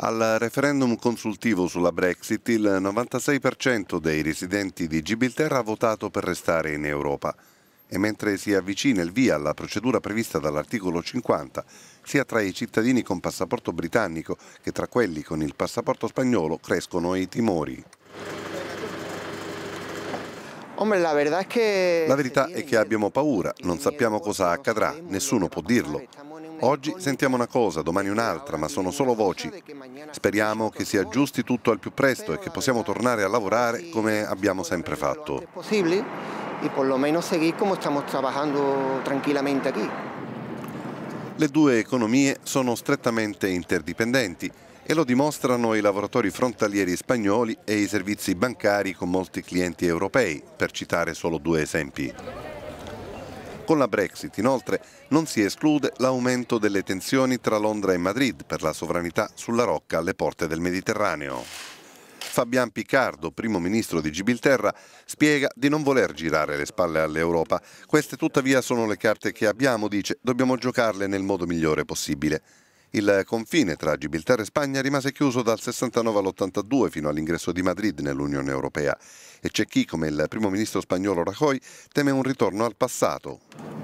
Al referendum consultivo sulla Brexit il 96% dei residenti di Gibilterra ha votato per restare in Europa e mentre si avvicina il via alla procedura prevista dall'articolo 50, sia tra i cittadini con passaporto britannico che tra quelli con il passaporto spagnolo crescono i timori. La verità è che abbiamo paura, non sappiamo cosa accadrà, nessuno può dirlo. Oggi sentiamo una cosa, domani un'altra, ma sono solo voci. Speriamo che si aggiusti tutto al più presto e che possiamo tornare a lavorare come abbiamo sempre fatto. E perlomeno seguire come stiamo lavorando tranquillamente qui. Le due economie sono strettamente interdipendenti e lo dimostrano i lavoratori frontalieri spagnoli e i servizi bancari con molti clienti europei, per citare solo due esempi. Con la Brexit inoltre non si esclude l'aumento delle tensioni tra Londra e Madrid per la sovranità sulla rocca alle porte del Mediterraneo. Fabian Picardo, primo ministro di Gibilterra, spiega di non voler girare le spalle all'Europa. Queste tuttavia sono le carte che abbiamo, dice, dobbiamo giocarle nel modo migliore possibile. Il confine tra Gibilterra e Spagna rimase chiuso dal 69 all'82 fino all'ingresso di Madrid nell'Unione Europea e c'è chi, come il primo ministro spagnolo Rajoy, teme un ritorno al passato.